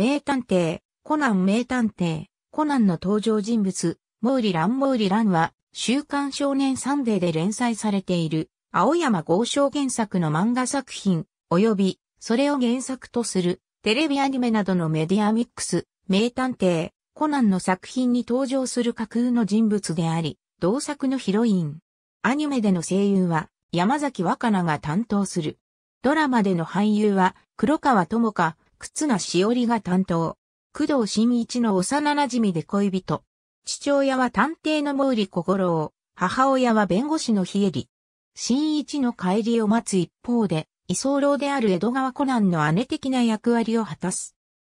名探偵、コナン名探偵、コナンの登場人物、毛利蘭毛利蘭は、週刊少年サンデーで連載されている、青山豪商原作の漫画作品、及び、それを原作とする、テレビアニメなどのメディアミックス、名探偵、コナンの作品に登場する架空の人物であり、同作のヒロイン。アニメでの声優は、山崎若菜が担当する。ドラマでの俳優は、黒川智香、忽那しおりが担当。工藤新一の幼馴染で恋人。父親は探偵の毛利小五郎、母親は弁護士の日襟。新一の帰りを待つ一方で、居候である江戸川コナンの姉的な役割を果たす。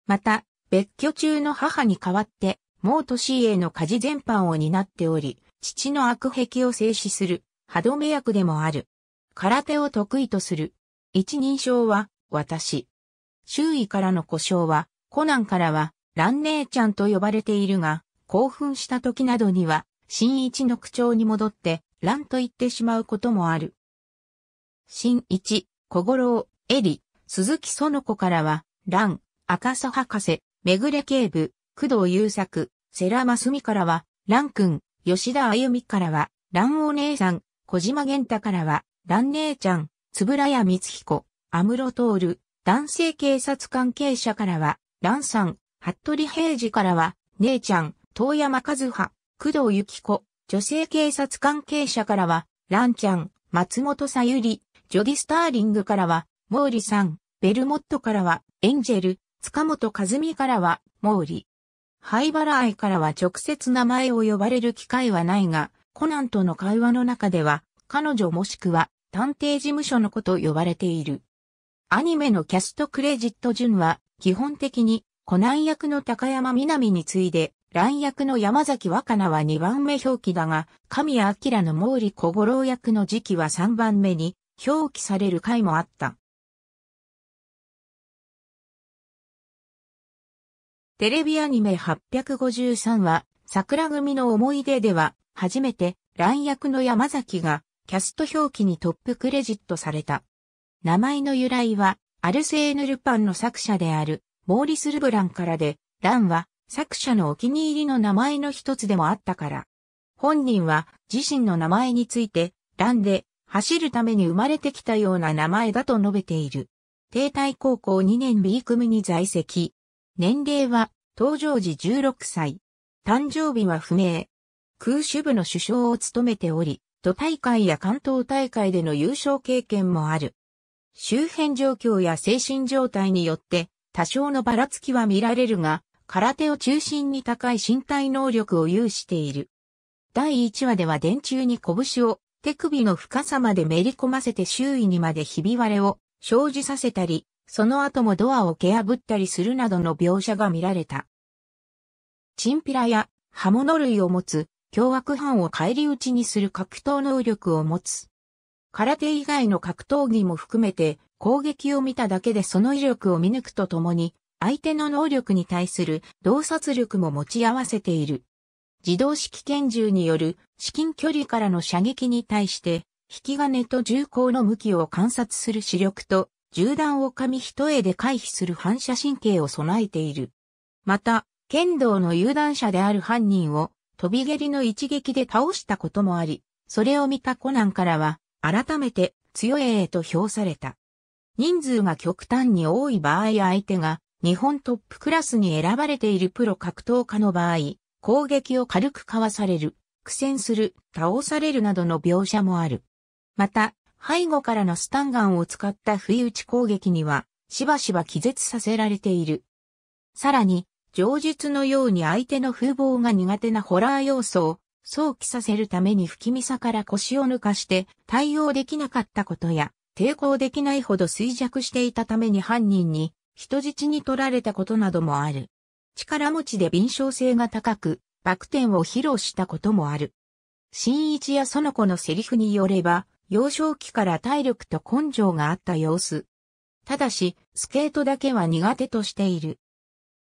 また、別居中の母に代わって、もう年への家事全般を担っており、父の悪癖を制止する、歯止め役でもある。空手を得意とする。一人称は、私。周囲からの故障は、コナンからは、ラン姉ちゃんと呼ばれているが、興奮した時などには、新一の口調に戻って、ランと言ってしまうこともある。新一、小五郎、エリ、鈴木園子からは、ラン、赤楚博士、めぐれ警部、工藤優作、世良真澄からは、ラン君、吉田歩美からは、ランお姉さん、小島玄太からは、ラン姉ちゃん、つぶらや光彦、安室徹、男性警察関係者からは、蘭さん、服部平次からは、姉ちゃん、遠山和葉、工藤幸子、女性警察関係者からは、蘭ちゃん、松本さゆり、ジョディ・スターリングからは、毛利さん、ベルモットからは、エンジェル、塚本和美からは、毛利。灰原愛からは直接名前を呼ばれる機会はないが、コナンとの会話の中では、彼女もしくは探偵事務所のこと呼ばれている。アニメのキャストクレジット順は、基本的に、コナン役の高山みなみに次いで、乱役の山崎若菜は2番目表記だが、神谷明の毛利小五郎役の時期は3番目に表記される回もあった。テレビアニメ853は、桜組の思い出では、初めて、乱役の山崎が、キャスト表記にトップクレジットされた。名前の由来は、アルセーヌ・ルパンの作者である、モーリス・ルブランからで、ランは作者のお気に入りの名前の一つでもあったから。本人は自身の名前について、ランで走るために生まれてきたような名前だと述べている。帝体高校2年 B 組に在籍。年齢は登場時16歳。誕生日は不明。空手部の首相を務めており、都大会や関東大会での優勝経験もある。周辺状況や精神状態によって多少のばらつきは見られるが、空手を中心に高い身体能力を有している。第1話では電柱に拳を手首の深さまでめり込ませて周囲にまでひび割れを生じさせたり、その後もドアを蹴破ったりするなどの描写が見られた。チンピラや刃物類を持つ凶悪犯を返り討ちにする格闘能力を持つ空手以外の格闘技も含めて攻撃を見ただけでその威力を見抜くとともに相手の能力に対する洞察力も持ち合わせている。自動式拳銃による至近距離からの射撃に対して引き金と銃口の向きを観察する視力と銃弾を紙一重で回避する反射神経を備えている。また、剣道の有段者である犯人を飛び蹴りの一撃で倒したこともあり、それを見たコナンからは改めて強えと評された。人数が極端に多い場合相手が日本トップクラスに選ばれているプロ格闘家の場合、攻撃を軽くかわされる、苦戦する、倒されるなどの描写もある。また、背後からのスタンガンを使った不意打ち攻撃には、しばしば気絶させられている。さらに、上述のように相手の風貌が苦手なホラー要素を想起させるために吹き味さから腰を抜かして対応できなかったことや、抵抗できないほど衰弱していたために犯人に人質に取られたことなどもある。力持ちで敏捷性が高く、バク転を披露したこともある。新一やその子のセリフによれば、幼少期から体力と根性があった様子。ただし、スケートだけは苦手としている。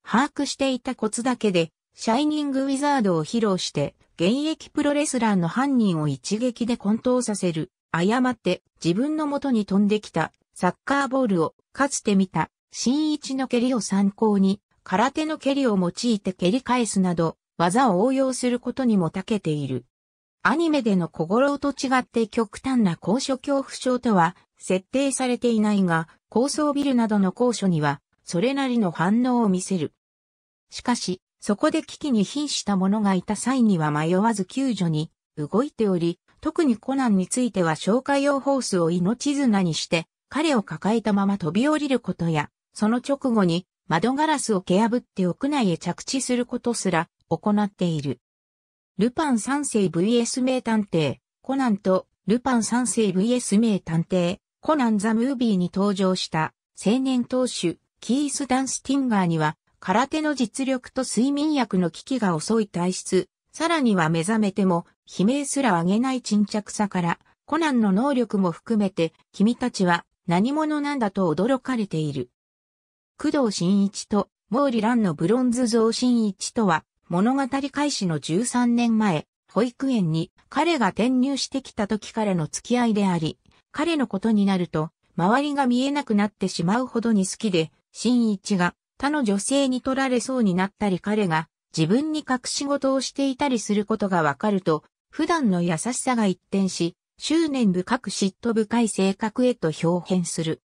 把握していたコツだけで、シャイニング・ウィザードを披露して、現役プロレスラーの犯人を一撃で混沌させる。誤って自分の元に飛んできたサッカーボールをかつて見た新一の蹴りを参考に空手の蹴りを用いて蹴り返すなど技を応用することにも長けている。アニメでの小五郎と違って極端な高所恐怖症とは設定されていないが高層ビルなどの高所にはそれなりの反応を見せる。しかし、そこで危機に瀕した者がいた際には迷わず救助に動いており、特にコナンについては消火用ホースを命綱にして、彼を抱えたまま飛び降りることや、その直後に窓ガラスを蹴破って屋内へ着地することすら行っている。ルパン三世 VS 名探偵、コナンとルパン三世 VS 名探偵、コナンザムービーに登場した青年投手キース・ダンスティンガーには空手の実力と睡眠薬の危機が遅い体質、さらには目覚めても悲鳴すら上げない沈着さから、コナンの能力も含めて、君たちは何者なんだと驚かれている。工藤新一と毛利蘭のブロンズ像新一とは、物語開始の13年前、保育園に彼が転入してきた時からの付き合いであり、彼のことになると、周りが見えなくなってしまうほどに好きで、新一が他の女性に取られそうになったり彼が自分に隠し事をしていたりすることがわかると、普段の優しさが一転し、執念深く嫉妬深い性格へと表変する。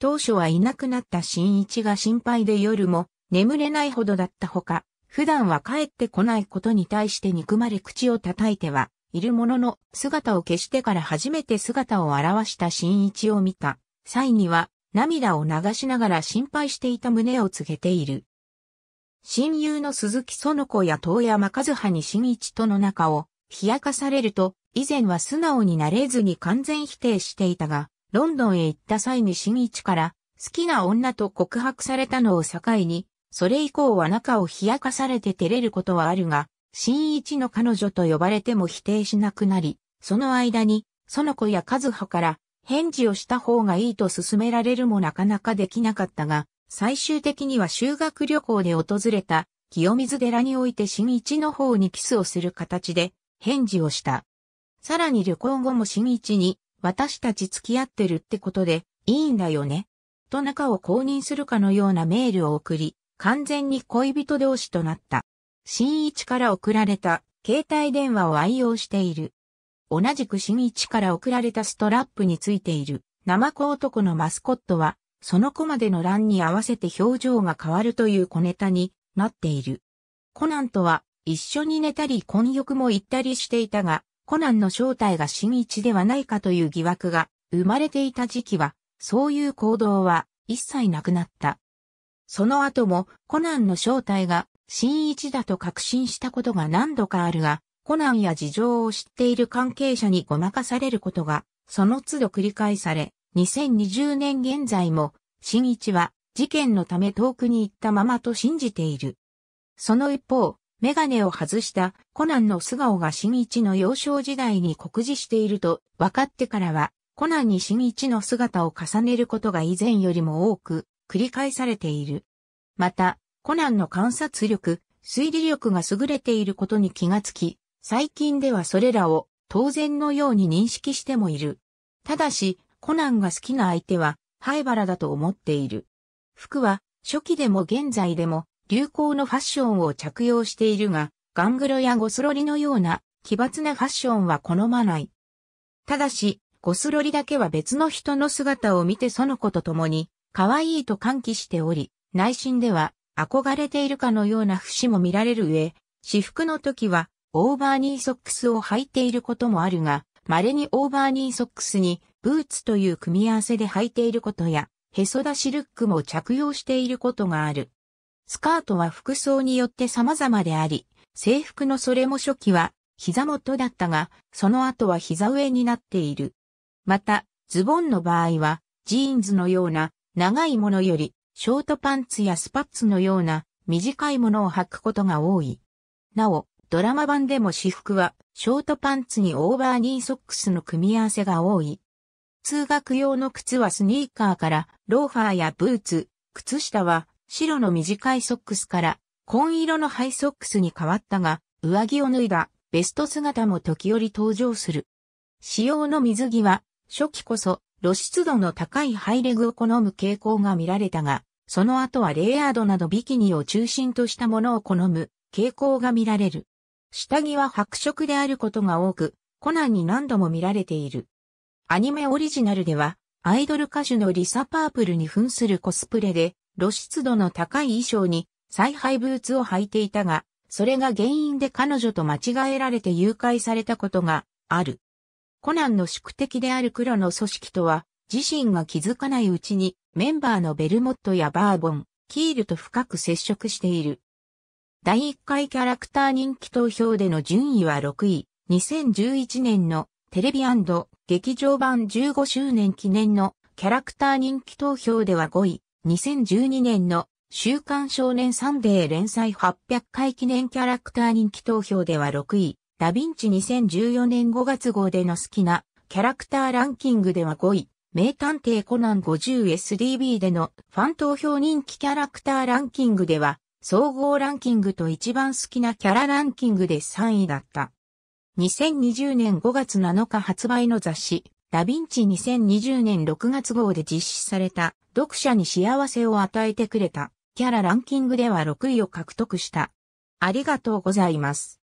当初はいなくなった新一が心配で夜も眠れないほどだったほか、普段は帰ってこないことに対して憎まれ口を叩いてはいるものの姿を消してから初めて姿を現した新一を見た際には涙を流しながら心配していた胸を告げている。親友の鈴木園子や遠山和葉に新一との仲を冷やかされると、以前は素直になれずに完全否定していたが、ロンドンへ行った際に新一から好きな女と告白されたのを境に、それ以降は仲を冷やかされて照れることはあるが、新一の彼女と呼ばれても否定しなくなり、その間に、園子や和葉から返事をした方がいいと勧められるもなかなかできなかったが、最終的には修学旅行で訪れた清水寺において新一の方にキスをする形で返事をした。さらに旅行後も新一に私たち付き合ってるってことでいいんだよね。と中を公認するかのようなメールを送り、完全に恋人同士となった。新一から送られた携帯電話を愛用している。同じく新一から送られたストラップについている、ナマコ男のマスコットは、その子までの欄に合わせて表情が変わるという小ネタになっている。コナンとは一緒に寝たり混浴も行ったりしていたが、コナンの正体が新一ではないかという疑惑が生まれていた時期は、そういう行動は一切なくなった。その後もコナンの正体が新一だと確信したことが何度かあるが、コナンや事情を知っている関係者にごまかされることが、その都度繰り返され、2020年現在も、新一は事件のため遠くに行ったままと信じている。その一方、メガネを外したコナンの素顔が新一の幼少時代に酷似していると分かってからは、コナンに新一の姿を重ねることが以前よりも多く繰り返されている。また、コナンの観察力、推理力が優れていることに気がつき、最近ではそれらを当然のように認識してもいる。ただし、コナンが好きな相手は、ハバラだと思っている。服は、初期でも現在でも、流行のファッションを着用しているが、ガングロやゴスロリのような、奇抜なファッションは好まない。ただし、ゴスロリだけは別の人の姿を見てその子と共に、可愛いと歓喜しており、内心では、憧れているかのような節も見られる上、私服の時は、オーバーニーソックスを履いていることもあるが、稀にオーバーニーソックスにブーツという組み合わせで履いていることや、へそ出しルックも着用していることがある。スカートは服装によって様々であり、制服のそれも初期は膝元だったが、その後は膝上になっている。また、ズボンの場合は、ジーンズのような長いものより、ショートパンツやスパッツのような短いものを履くことが多い。なお、ドラマ版でも私服は、ショートパンツにオーバーニーソックスの組み合わせが多い。通学用の靴はスニーカーから、ローファーやブーツ、靴下は、白の短いソックスから、紺色のハイソックスに変わったが、上着を脱いだ、ベスト姿も時折登場する。使用の水着は、初期こそ、露出度の高いハイレグを好む傾向が見られたが、その後はレイヤードなどビキニを中心としたものを好む傾向が見られる。下着は白色であることが多く、コナンに何度も見られている。アニメオリジナルでは、アイドル歌手のリサ・パープルに扮するコスプレで、露出度の高い衣装に、再配ブーツを履いていたが、それが原因で彼女と間違えられて誘拐されたことがある。コナンの宿敵である黒の組織とは、自身が気づかないうちにメンバーのベルモットやバーボン、キールと深く接触している。第1回キャラクター人気投票での順位は6位、2011年のテレビ劇場版15周年記念のキャラクター人気投票では5位、2012年の週刊少年サンデー連載800回記念キャラクター人気投票では6位、ダヴィンチ2014年5月号での好きなキャラクターランキングでは5位、名探偵コナン 50SDB でのファン投票人気キャラクターランキングでは総合ランキングと一番好きなキャラランキングで3位だった。2020年5月7日発売の雑誌、ダヴィンチ2020年6月号で実施された、読者に幸せを与えてくれた、キャラランキングでは6位を獲得した。ありがとうございます。